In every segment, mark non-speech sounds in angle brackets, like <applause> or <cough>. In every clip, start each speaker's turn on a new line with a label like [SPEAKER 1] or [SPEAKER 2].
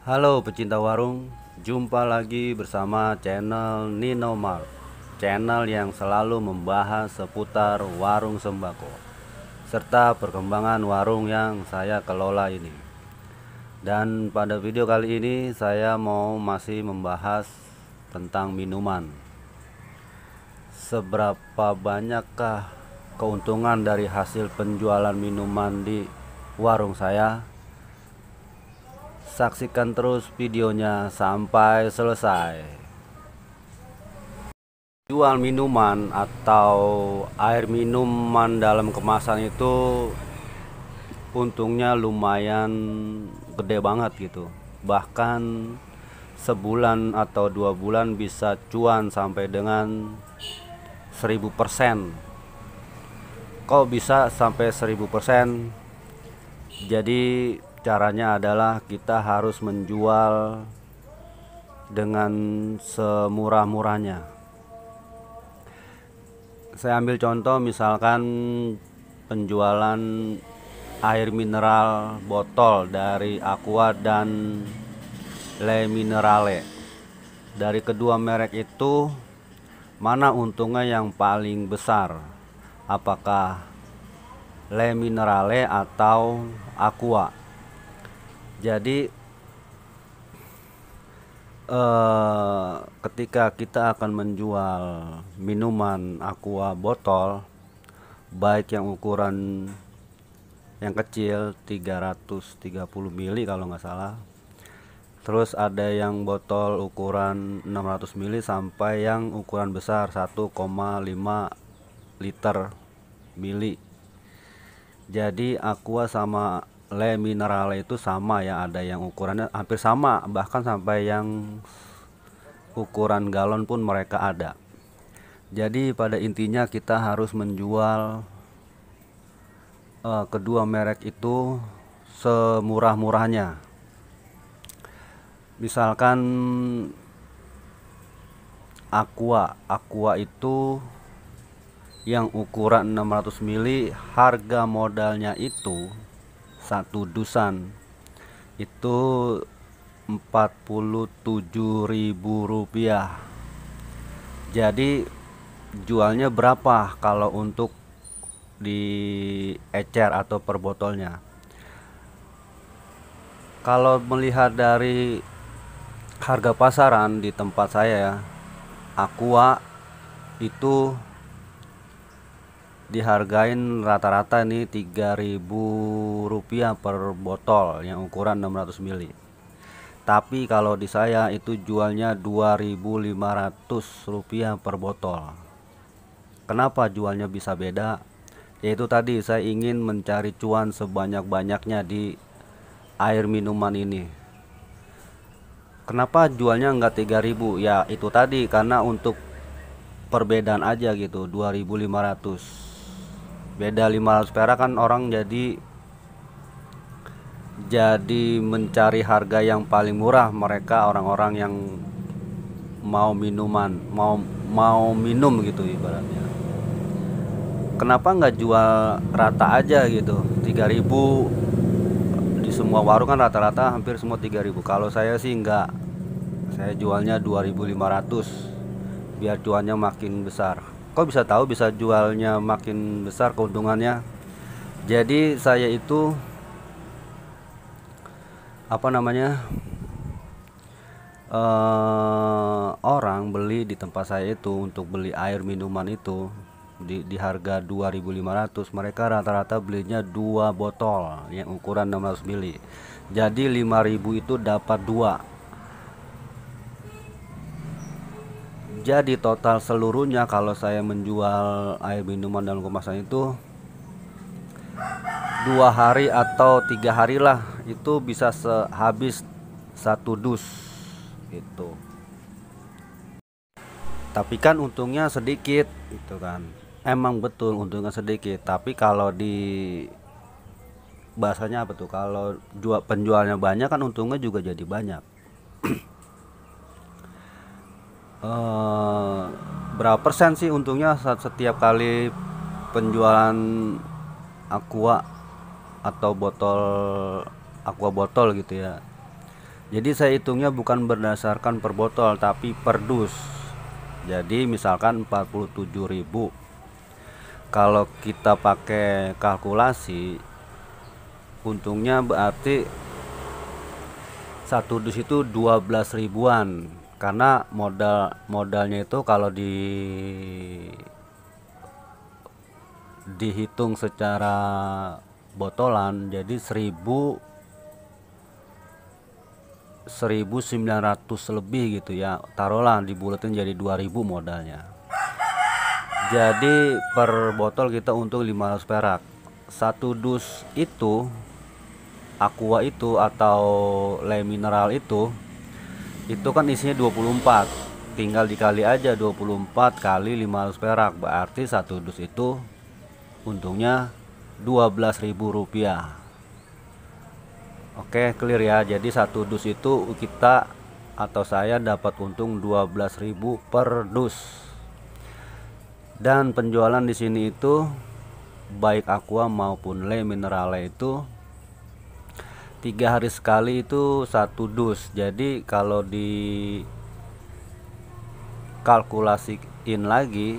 [SPEAKER 1] Halo pecinta warung, jumpa lagi bersama channel Nino Mal, Channel yang selalu membahas seputar warung sembako serta perkembangan warung yang saya kelola ini. Dan pada video kali ini saya mau masih membahas tentang minuman. Seberapa banyakkah keuntungan dari hasil penjualan minuman di warung saya? Saksikan terus videonya sampai selesai. Jual minuman atau air minuman dalam kemasan itu untungnya lumayan gede banget gitu. Bahkan sebulan atau dua bulan bisa cuan sampai dengan 1000% kok bisa sampai 1000% jadi caranya adalah kita harus menjual dengan semurah-murahnya. Saya ambil contoh misalkan penjualan air mineral botol dari Aqua dan Le Minerale. Dari kedua merek itu mana untungnya yang paling besar? Apakah Le Minerale atau Aqua? jadi eh ketika kita akan menjual minuman aqua botol baik yang ukuran yang kecil 330 ml kalau nggak salah terus ada yang botol ukuran 600 ml sampai yang ukuran besar 1,5 liter mili jadi aqua sama le mineral itu sama ya ada yang ukurannya hampir sama bahkan sampai yang ukuran galon pun mereka ada jadi pada intinya kita harus menjual uh, kedua merek itu semurah-murahnya misalkan aqua aqua itu yang ukuran 600 mili harga modalnya itu satu dusan itu 47.000 rupiah jadi jualnya berapa kalau untuk di ecer atau per botolnya kalau melihat dari harga pasaran di tempat saya ya Aqua itu dihargain rata-rata nih 3000 rupiah per botol yang ukuran 600 ml tapi kalau di saya itu jualnya 2500 rupiah per botol kenapa jualnya bisa beda yaitu tadi saya ingin mencari cuan sebanyak-banyaknya di air minuman ini kenapa jualnya enggak 3000 ya itu tadi karena untuk perbedaan aja gitu 2500 beda 500 perak kan orang jadi jadi mencari harga yang paling murah mereka orang-orang yang mau minuman mau mau minum gitu ibaratnya kenapa nggak jual rata aja gitu 3000 di semua warung kan rata-rata hampir semua 3000 kalau saya sih nggak saya jualnya 2500 biar cuannya makin besar kok bisa tahu bisa jualnya makin besar keuntungannya jadi saya itu apa namanya uh, orang beli di tempat saya itu untuk beli air minuman itu di, di harga 2.500 mereka rata-rata belinya dua botol yang ukuran 600 mili jadi 5.000 itu dapat dua jadi total seluruhnya kalau saya menjual air minuman dalam kemasan itu dua hari atau tiga hari lah itu bisa sehabis satu dus itu tapi kan untungnya sedikit itu kan emang betul untungnya sedikit tapi kalau di bahasanya apa tuh kalau jual penjualnya banyak kan untungnya juga jadi banyak <clears throat> Eh, berapa persen sih untungnya saat setiap kali penjualan aqua atau botol aqua botol gitu ya jadi saya hitungnya bukan berdasarkan per botol tapi per dus jadi misalkan 47.000 kalau kita pakai kalkulasi untungnya berarti satu dus itu 12 ribuan karena modal modalnya itu kalau di dihitung secara botolan jadi 1000 1900 lebih gitu ya taruhlah dibulatin jadi 2000 modalnya jadi per botol kita untung 500 perak satu dus itu aqua itu atau le mineral itu itu kan isinya 24 tinggal dikali aja 24 kali 500 perak berarti satu dus itu untungnya 12.000 rupiah Oke clear ya jadi satu dus itu kita atau saya dapat untung 12.000 per dus dan penjualan di sini itu baik aqua maupun le minerale itu tiga hari sekali itu satu dus jadi kalau di kalkulasiin lagi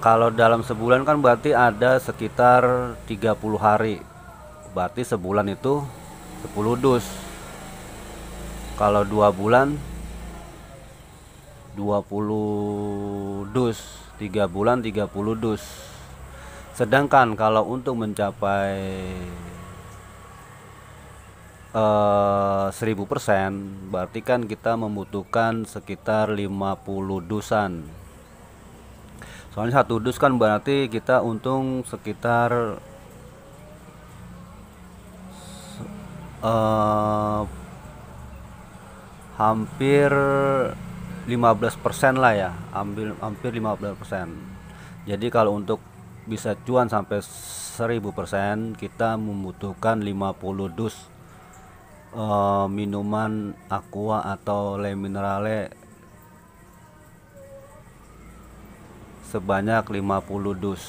[SPEAKER 1] kalau dalam sebulan kan berarti ada sekitar 30 hari berarti sebulan itu 10 dus kalau dua bulan 20 dus tiga bulan 30 dus sedangkan kalau untuk mencapai Eh, seribu uh, persen berarti kan kita membutuhkan sekitar 50 dusan soalnya satu dus kan berarti kita untung sekitar uh, hampir 15% lah ya ambil hampir 15% jadi kalau untuk bisa cuan sampai 1000% kita membutuhkan 50 dus uh, minuman aqua atau le minerale sebanyak 50 dus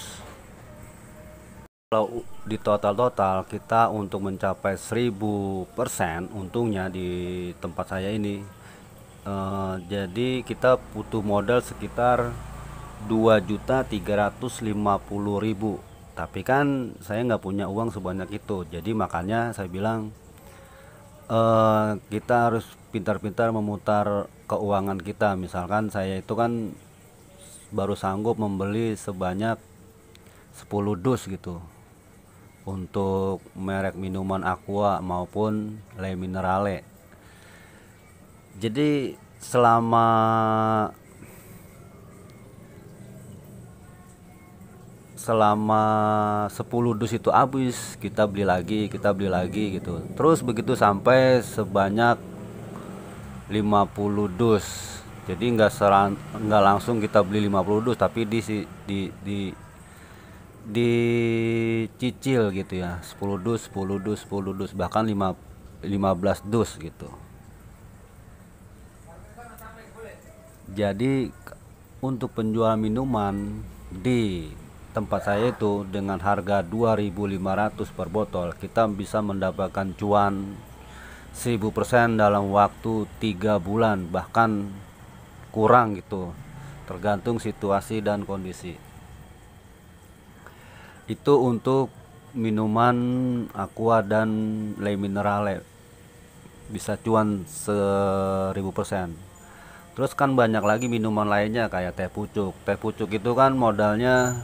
[SPEAKER 1] kalau di total-total kita untuk mencapai 1000% untungnya di tempat saya ini uh, jadi kita butuh modal sekitar 2.350.000 tapi kan saya nggak punya uang sebanyak itu jadi makanya saya bilang uh, kita harus pintar-pintar memutar keuangan kita. Misalkan saya itu kan baru sanggup membeli sebanyak 10 dus gitu untuk merek minuman Aqua maupun Le Minerale. Jadi selama selama 10 dus itu habis kita beli lagi kita beli lagi gitu terus begitu sampai sebanyak 50 dus jadi enggak seran enggak langsung kita beli 50 dus tapi di di di dicicil gitu ya 10 dus 10 dus 10 dus bahkan 5, 15 dus gitu jadi untuk penjual minuman di tempat saya itu dengan harga 2.500 per botol kita bisa mendapatkan cuan 1000% dalam waktu 3 bulan bahkan kurang gitu tergantung situasi dan kondisi itu untuk minuman aqua dan le minerale bisa cuan 1000% terus kan banyak lagi minuman lainnya kayak teh pucuk teh pucuk itu kan modalnya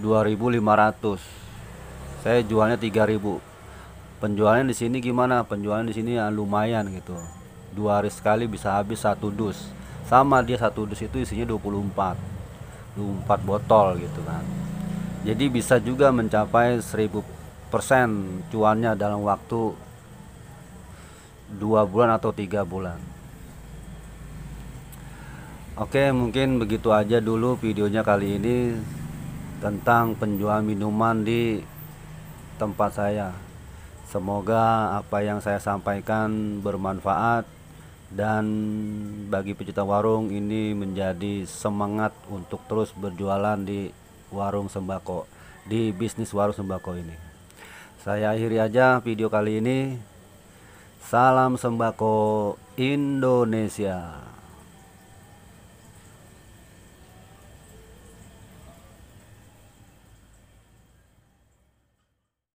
[SPEAKER 1] 2500 saya jualnya 3000 penjualannya di sini gimana penjualan di sini ya lumayan gitu dua hari sekali bisa habis satu dus sama dia satu dus itu isinya 24 24 botol gitu kan jadi bisa juga mencapai 1000% persen cuannya dalam waktu dua bulan atau tiga bulan Oke mungkin begitu aja dulu videonya kali ini tentang penjual minuman di tempat saya. Semoga apa yang saya sampaikan bermanfaat dan bagi pecinta warung ini menjadi semangat untuk terus berjualan di warung sembako, di bisnis warung sembako ini. Saya akhiri aja video kali ini. Salam sembako Indonesia.